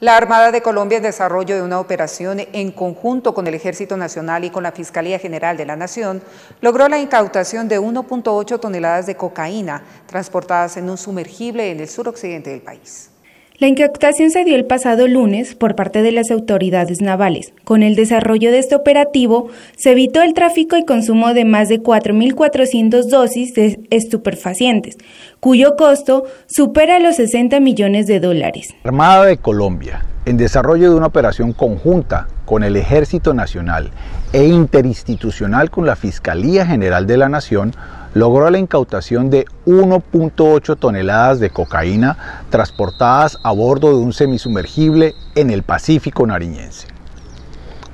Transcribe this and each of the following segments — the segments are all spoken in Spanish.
La Armada de Colombia, en desarrollo de una operación en conjunto con el Ejército Nacional y con la Fiscalía General de la Nación, logró la incautación de 1.8 toneladas de cocaína transportadas en un sumergible en el suroccidente del país. La incautación se dio el pasado lunes por parte de las autoridades navales. Con el desarrollo de este operativo, se evitó el tráfico y consumo de más de 4.400 dosis de estupefacientes, cuyo costo supera los 60 millones de dólares. Armada de Colombia, en desarrollo de una operación conjunta con el Ejército Nacional e interinstitucional con la Fiscalía General de la Nación, logró la incautación de 1.8 toneladas de cocaína transportadas a bordo de un semisumergible en el Pacífico nariñense.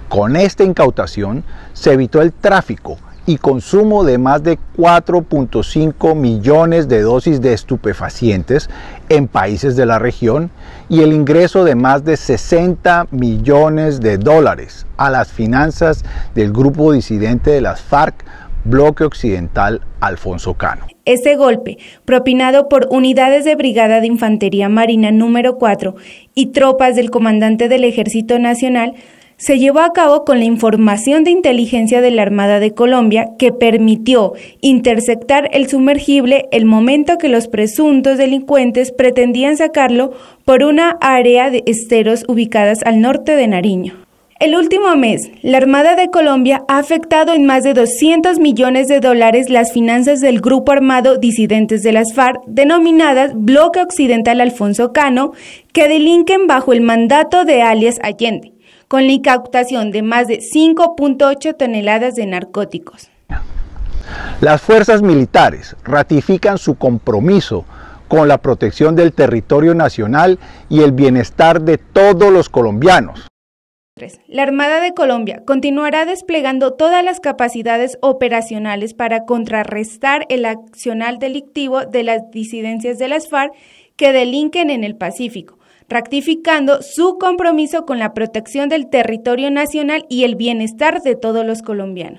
Con esta incautación se evitó el tráfico y consumo de más de 4.5 millones de dosis de estupefacientes en países de la región y el ingreso de más de 60 millones de dólares a las finanzas del grupo disidente de las FARC Bloque Occidental Alfonso Cano. Este golpe, propinado por unidades de Brigada de Infantería Marina número 4 y tropas del comandante del Ejército Nacional, se llevó a cabo con la información de inteligencia de la Armada de Colombia que permitió interceptar el sumergible el momento que los presuntos delincuentes pretendían sacarlo por una área de esteros ubicadas al norte de Nariño. El último mes, la Armada de Colombia ha afectado en más de 200 millones de dólares las finanzas del grupo armado disidentes de las FARC, denominadas Bloque Occidental Alfonso Cano, que delinquen bajo el mandato de alias Allende, con la incautación de más de 5.8 toneladas de narcóticos. Las fuerzas militares ratifican su compromiso con la protección del territorio nacional y el bienestar de todos los colombianos. La Armada de Colombia continuará desplegando todas las capacidades operacionales para contrarrestar el accional delictivo de las disidencias de las FARC que delinquen en el Pacífico, rectificando su compromiso con la protección del territorio nacional y el bienestar de todos los colombianos.